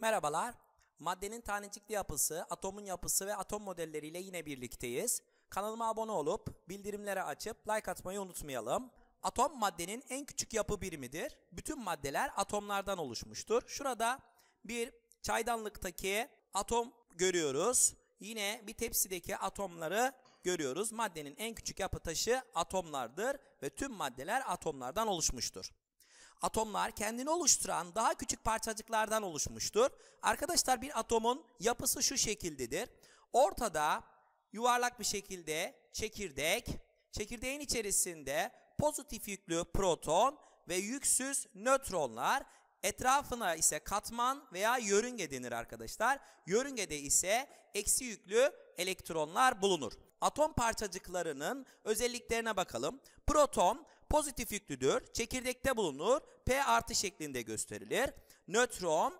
Merhabalar. Maddenin tanecikli yapısı, atomun yapısı ve atom modelleriyle yine birlikteyiz. Kanalıma abone olup bildirimlere açıp like atmayı unutmayalım. Atom maddenin en küçük yapı birimidir. Bütün maddeler atomlardan oluşmuştur. Şurada bir çaydanlıktaki atom görüyoruz. Yine bir tepsideki atomları görüyoruz. Maddenin en küçük yapı taşı atomlardır ve tüm maddeler atomlardan oluşmuştur. Atomlar kendini oluşturan daha küçük parçacıklardan oluşmuştur. Arkadaşlar bir atomun yapısı şu şekildedir. Ortada yuvarlak bir şekilde çekirdek, çekirdeğin içerisinde pozitif yüklü proton ve yüksüz nötronlar Etrafına ise katman veya yörünge denir arkadaşlar. Yörüngede ise eksi yüklü elektronlar bulunur. Atom parçacıklarının özelliklerine bakalım. Proton pozitif yüklüdür. Çekirdekte bulunur. P artı şeklinde gösterilir. Nötron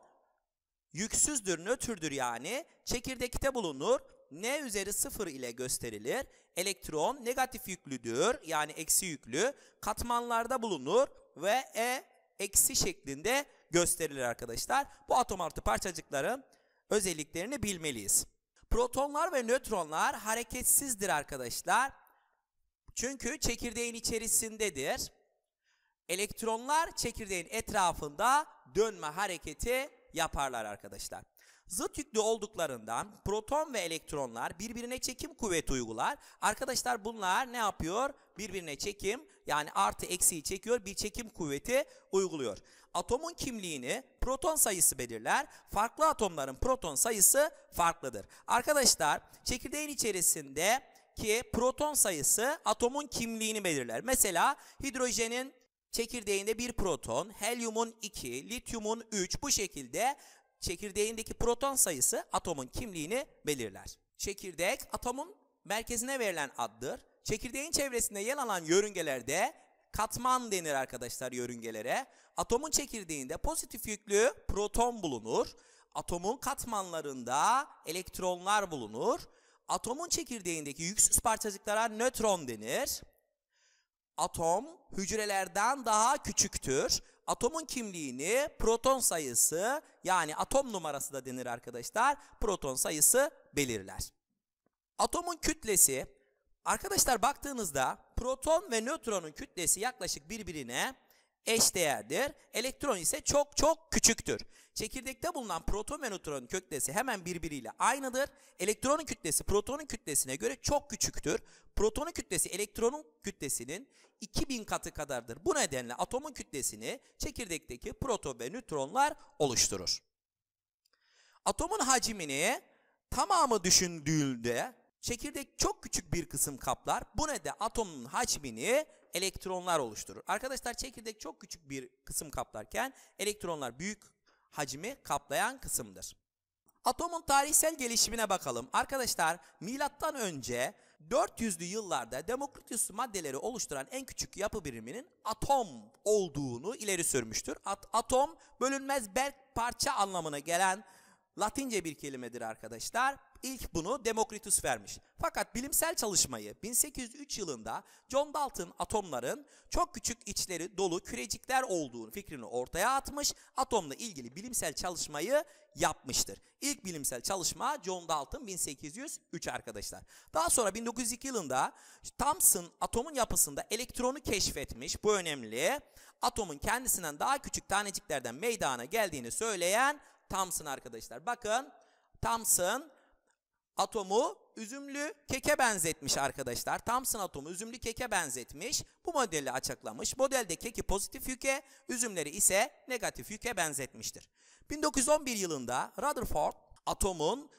yüksüzdür, nötrdür yani. Çekirdekte bulunur. N üzeri 0 ile gösterilir. Elektron negatif yüklüdür yani eksi yüklü. Katmanlarda bulunur ve E eksi şeklinde gösterilir arkadaşlar. Bu atom artı parçacıkların özelliklerini bilmeliyiz. Protonlar ve nötronlar hareketsizdir arkadaşlar. Çünkü çekirdeğin içerisindedir. Elektronlar çekirdeğin etrafında dönme hareketi yaparlar arkadaşlar. Zıt yüklü olduklarından proton ve elektronlar birbirine çekim kuvveti uygular. Arkadaşlar bunlar ne yapıyor? Birbirine çekim yani artı eksiği çekiyor bir çekim kuvveti uyguluyor. Atomun kimliğini proton sayısı belirler. Farklı atomların proton sayısı farklıdır. Arkadaşlar çekirdeğin içerisinde ki proton sayısı atomun kimliğini belirler. Mesela hidrojenin çekirdeğinde bir proton, helyumun 2, lityumun 3 bu şekilde çekirdeğindeki proton sayısı atomun kimliğini belirler. Çekirdek atomun merkezine verilen addır. Çekirdeğin çevresinde yer alan yörüngelerde katman denir arkadaşlar yörüngelere. Atomun çekirdeğinde pozitif yüklü proton bulunur. Atomun katmanlarında elektronlar bulunur. Atomun çekirdeğindeki yüksüz parçacıklara nötron denir. Atom hücrelerden daha küçüktür. Atomun kimliğini proton sayısı yani atom numarası da denir arkadaşlar. Proton sayısı belirler. Atomun kütlesi arkadaşlar baktığınızda proton ve nötronun kütlesi yaklaşık birbirine eş değerdir. Elektron ise çok çok küçüktür. Çekirdekte bulunan proton ve nötronun kütlesi hemen birbiriyle aynıdır. Elektronun kütlesi protonun kütlesine göre çok küçüktür. Protonun kütlesi elektronun kütlesinin 2000 katı kadardır. Bu nedenle atomun kütlesini çekirdekteki proton ve nötronlar oluşturur. Atomun hacmini tamamı düşündüğünde çekirdek çok küçük bir kısım kaplar. Bu nedenle atomun hacmini elektronlar oluşturur. Arkadaşlar çekirdek çok küçük bir kısım kaplarken elektronlar büyük hacmi kaplayan kısımdır. Atomun tarihsel gelişimine bakalım. Arkadaşlar milattan önce 400'lü yıllarda Demokritus maddeleri oluşturan en küçük yapı biriminin atom olduğunu ileri sürmüştür. At atom bölünmez belk parça anlamına gelen Latince bir kelimedir arkadaşlar ilk bunu Demokritus vermiş. Fakat bilimsel çalışmayı 1803 yılında John Dalton atomların çok küçük içleri dolu kürecikler olduğunu fikrini ortaya atmış, atomla ilgili bilimsel çalışmayı yapmıştır. İlk bilimsel çalışma John Dalton 1803 arkadaşlar. Daha sonra 1902 yılında Thomson atomun yapısında elektronu keşfetmiş. Bu önemli. Atomun kendisinden daha küçük taneciklerden meydana geldiğini söyleyen Thomson arkadaşlar. Bakın Thomson atomu üzümlü keke benzetmiş arkadaşlar. Thomson atomu üzümlü keke benzetmiş. Bu modeli açıklamış. Modelde keki pozitif yüke, üzümleri ise negatif yüke benzetmiştir. 1911 yılında Rutherford atomun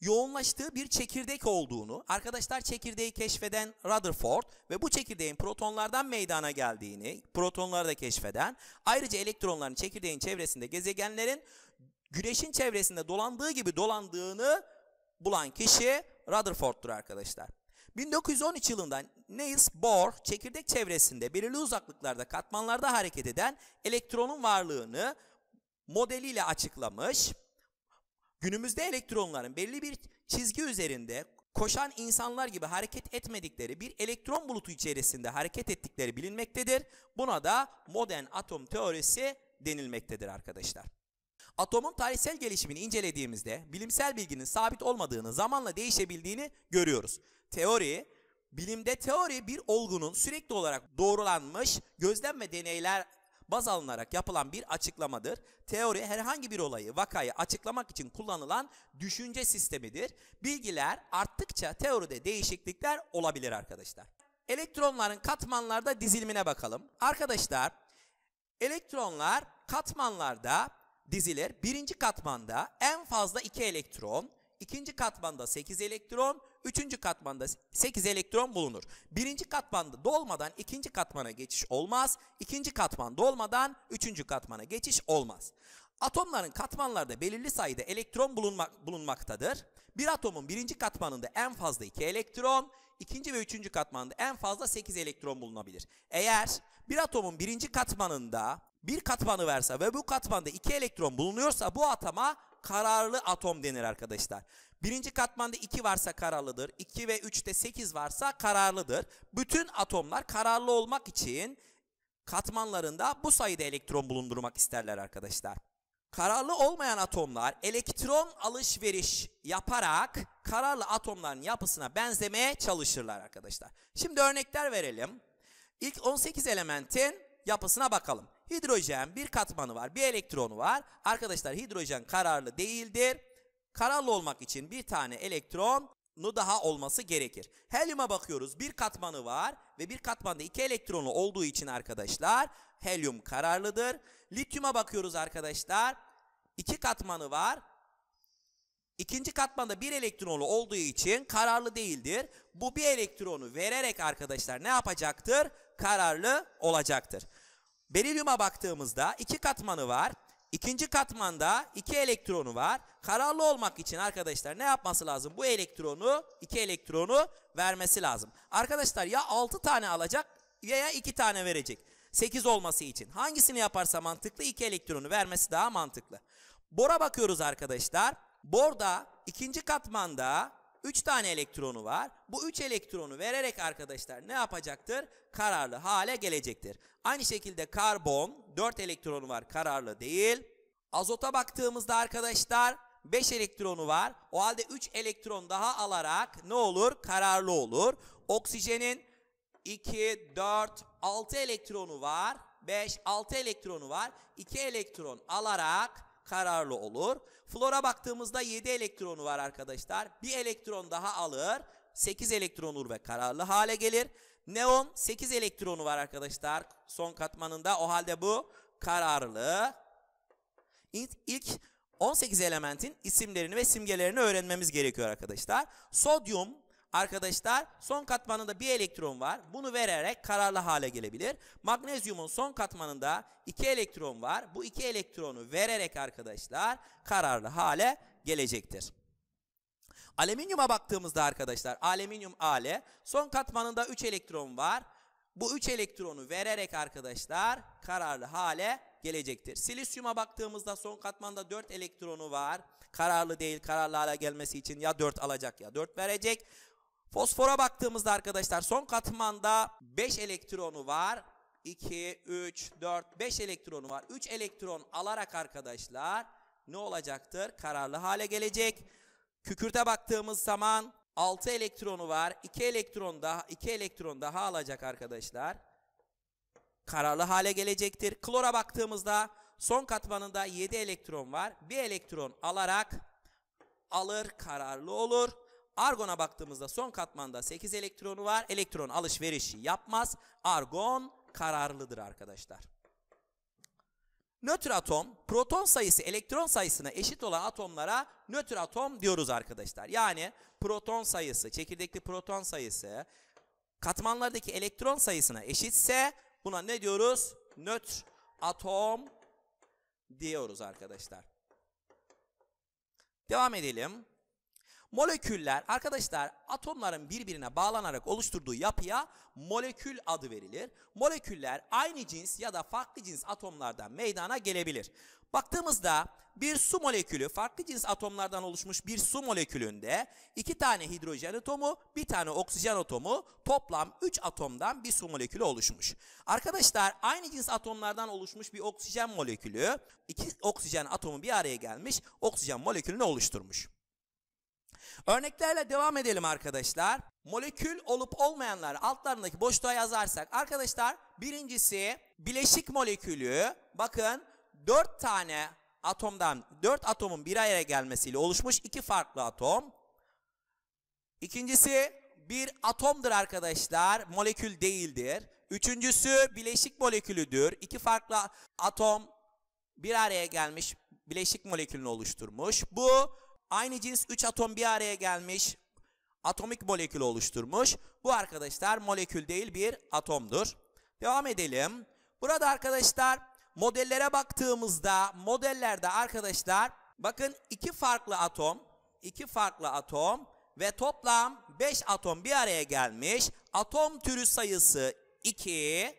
yoğunlaştığı bir çekirdek olduğunu, arkadaşlar çekirdeği keşfeden Rutherford ve bu çekirdeğin protonlardan meydana geldiğini, protonları da keşfeden, ayrıca elektronların çekirdeğin çevresinde gezegenlerin güneşin çevresinde dolandığı gibi dolandığını bulan kişi Rutherford'dur arkadaşlar. 1913 yılında Niels Bohr çekirdek çevresinde belirli uzaklıklarda katmanlarda hareket eden elektronun varlığını modeliyle açıklamış. Günümüzde elektronların belli bir çizgi üzerinde koşan insanlar gibi hareket etmedikleri bir elektron bulutu içerisinde hareket ettikleri bilinmektedir. Buna da modern atom teorisi denilmektedir arkadaşlar. Atomun tarihsel gelişimini incelediğimizde bilimsel bilginin sabit olmadığını, zamanla değişebildiğini görüyoruz. Teori, bilimde teori bir olgunun sürekli olarak doğrulanmış gözlem ve deneyler baz alınarak yapılan bir açıklamadır. Teori herhangi bir olayı, vakayı açıklamak için kullanılan düşünce sistemidir. Bilgiler arttıkça teoride değişiklikler olabilir arkadaşlar. Elektronların katmanlarda dizilimine bakalım. Arkadaşlar elektronlar katmanlarda diziler birinci katmanda en fazla 2 elektron, ikinci katmanda 8 elektron, üçüncü katmanda 8 elektron bulunur. Birinci katmanda dolmadan ikinci katmana geçiş olmaz, İkinci katmanda dolmadan üçüncü katmana geçiş olmaz. Atomların katmanlarda belirli sayıda elektron bulunmak, bulunmaktadır. Bir atomun birinci katmanında en fazla 2 elektron, ikinci ve üçüncü katmanında en fazla 8 elektron bulunabilir. Eğer bir atomun birinci katmanında bir katmanı verse ve bu katmanda iki elektron bulunuyorsa bu atoma kararlı atom denir arkadaşlar. Birinci katmanda 2 varsa kararlıdır. 2 ve 3'te 8 varsa kararlıdır. Bütün atomlar kararlı olmak için katmanlarında bu sayıda elektron bulundurmak isterler arkadaşlar. Kararlı olmayan atomlar elektron alışveriş yaparak kararlı atomların yapısına benzemeye çalışırlar arkadaşlar. Şimdi örnekler verelim. İlk 18 elementin yapısına bakalım hidrojen bir katmanı var, bir elektronu var. Arkadaşlar hidrojen kararlı değildir. Kararlı olmak için bir tane elektronu daha olması gerekir. Helyuma bakıyoruz. Bir katmanı var ve bir katmanda iki elektronu olduğu için arkadaşlar helyum kararlıdır. Lityuma bakıyoruz arkadaşlar. iki katmanı var. İkinci katmanda bir elektronu olduğu için kararlı değildir. Bu bir elektronu vererek arkadaşlar ne yapacaktır? Kararlı olacaktır. Berilyuma baktığımızda iki katmanı var. İkinci katmanda iki elektronu var. Kararlı olmak için arkadaşlar ne yapması lazım? Bu elektronu, iki elektronu vermesi lazım. Arkadaşlar ya 6 tane alacak ya 2 tane verecek. 8 olması için. Hangisini yaparsa mantıklı? 2 elektronu vermesi daha mantıklı. Bora bakıyoruz arkadaşlar. Borda ikinci katmanda 3 tane elektronu var. Bu 3 elektronu vererek arkadaşlar ne yapacaktır? Kararlı hale gelecektir. Aynı şekilde karbon 4 elektronu var kararlı değil. Azota baktığımızda arkadaşlar 5 elektronu var. O halde 3 elektron daha alarak ne olur? Kararlı olur. Oksijenin 2, 4, 6 elektronu var. 5, 6 elektronu var. 2 elektron alarak kararlı olur. Flora baktığımızda 7 elektronu var arkadaşlar. Bir elektron daha alır. 8 elektron olur ve kararlı hale gelir. Neon 8 elektronu var arkadaşlar. Son katmanında o halde bu kararlı. İlk 18 elementin isimlerini ve simgelerini öğrenmemiz gerekiyor arkadaşlar. Sodyum Arkadaşlar son katmanında bir elektron var. Bunu vererek kararlı hale gelebilir. Magnezyumun son katmanında iki elektron var. Bu iki elektronu vererek arkadaşlar kararlı hale gelecektir. Alüminyuma baktığımızda arkadaşlar alüminyum ale son katmanında 3 elektron var. Bu 3 elektronu vererek arkadaşlar kararlı hale gelecektir. Silisyuma baktığımızda son katmanda 4 elektronu var. Kararlı değil, kararlı hale gelmesi için ya 4 alacak ya 4 verecek. Fosfora baktığımızda arkadaşlar son katmanda 5 elektronu var. 2, 3, 4, 5 elektronu var. 3 elektron alarak arkadaşlar ne olacaktır? Kararlı hale gelecek. Kükürte baktığımız zaman 6 elektronu var. 2 elektron daha 2 elektron daha alacak arkadaşlar. Kararlı hale gelecektir. Klora baktığımızda son katmanında 7 elektron var. 1 elektron alarak alır, kararlı olur. Argon'a baktığımızda son katmanda 8 elektronu var. Elektron alışverişi yapmaz. Argon kararlıdır arkadaşlar. Nötr atom proton sayısı elektron sayısına eşit olan atomlara nötr atom diyoruz arkadaşlar. Yani proton sayısı, çekirdekli proton sayısı katmanlardaki elektron sayısına eşitse buna ne diyoruz? Nötr atom diyoruz arkadaşlar. Devam edelim. Moleküller arkadaşlar atomların birbirine bağlanarak oluşturduğu yapıya molekül adı verilir. Moleküller aynı cins ya da farklı cins atomlardan meydana gelebilir. Baktığımızda bir su molekülü farklı cins atomlardan oluşmuş bir su molekülünde iki tane hidrojen atomu, bir tane oksijen atomu toplam üç atomdan bir su molekülü oluşmuş. Arkadaşlar aynı cins atomlardan oluşmuş bir oksijen molekülü iki oksijen atomu bir araya gelmiş oksijen molekülünü oluşturmuş. Örneklerle devam edelim arkadaşlar. Molekül olup olmayanlar altlarındaki boşluğa yazarsak arkadaşlar birincisi bileşik molekülü bakın 4 tane atomdan 4 atomun bir araya gelmesiyle oluşmuş iki farklı atom. İkincisi bir atomdur arkadaşlar. Molekül değildir. Üçüncüsü bileşik molekülüdür. İki farklı atom bir araya gelmiş bileşik molekülünü oluşturmuş. Bu Aynı cins 3 atom bir araya gelmiş. Atomik molekül oluşturmuş. Bu arkadaşlar molekül değil bir atomdur. Devam edelim. Burada arkadaşlar modellere baktığımızda modellerde arkadaşlar bakın iki farklı atom, iki farklı atom ve toplam 5 atom bir araya gelmiş. Atom türü sayısı 2,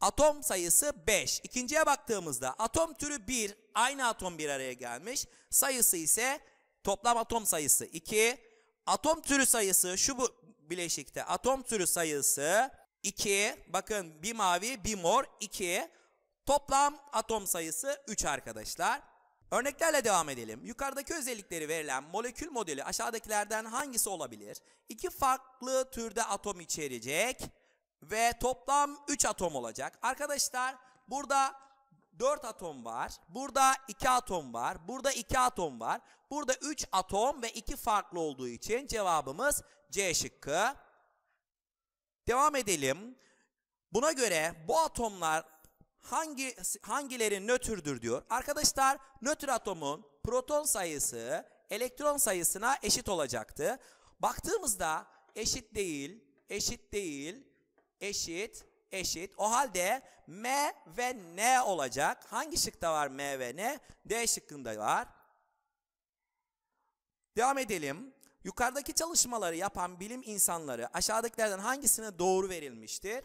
Atom sayısı 5. İkinciye baktığımızda atom türü 1, aynı atom bir araya gelmiş. Sayısı ise toplam atom sayısı 2. Atom türü sayısı şu bu bileşikte atom türü sayısı 2. Bakın bir mavi bir mor 2. Toplam atom sayısı 3 arkadaşlar. Örneklerle devam edelim. Yukarıdaki özellikleri verilen molekül modeli aşağıdakilerden hangisi olabilir? İki farklı türde atom içerecek ve toplam 3 atom olacak. Arkadaşlar burada 4 atom var. Burada 2 atom var. Burada 2 atom var. Burada 3 atom ve 2 farklı olduğu için cevabımız C şıkkı. Devam edelim. Buna göre bu atomlar hangi hangileri nötrdür diyor. Arkadaşlar nötr atomun proton sayısı elektron sayısına eşit olacaktı. Baktığımızda eşit değil, eşit değil, eşit eşit. O halde M ve N olacak. Hangi şıkta var M ve N? D şıkkında var. Devam edelim. Yukarıdaki çalışmaları yapan bilim insanları aşağıdakilerden hangisine doğru verilmiştir?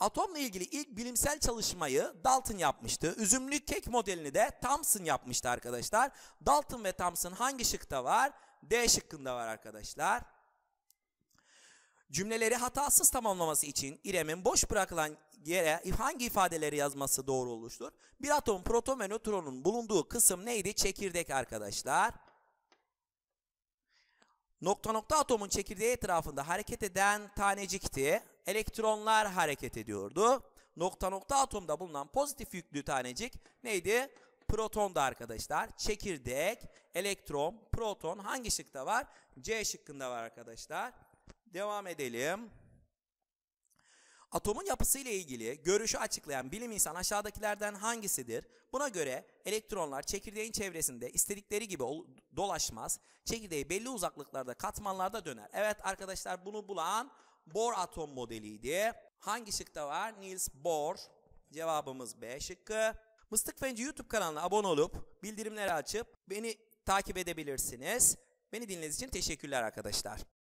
Atomla ilgili ilk bilimsel çalışmayı Dalton yapmıştı. Üzümlü kek modelini de Thomson yapmıştı arkadaşlar. Dalton ve Thomson hangi şıkta var? D şıkkında var arkadaşlar cümleleri hatasız tamamlaması için İrem'in boş bırakılan yere hangi ifadeleri yazması doğru oluştur? Bir atom proton ve nötronun bulunduğu kısım neydi? Çekirdek arkadaşlar. Nokta nokta atomun çekirdeği etrafında hareket eden tanecikti. Elektronlar hareket ediyordu. Nokta nokta atomda bulunan pozitif yüklü tanecik neydi? Protonda arkadaşlar. Çekirdek, elektron, proton hangi şıkta var? C şıkkında var arkadaşlar. Devam edelim. Atomun yapısı ile ilgili görüşü açıklayan bilim insanı aşağıdakilerden hangisidir? Buna göre elektronlar çekirdeğin çevresinde istedikleri gibi dolaşmaz. Çekirdeği belli uzaklıklarda katmanlarda döner. Evet arkadaşlar bunu bulan Bohr atom modeliydi. Hangi şıkta var? Niels Bohr. Cevabımız B şıkkı. Mıstık Fenci YouTube kanalına abone olup bildirimleri açıp beni takip edebilirsiniz. Beni dinlediğiniz için teşekkürler arkadaşlar.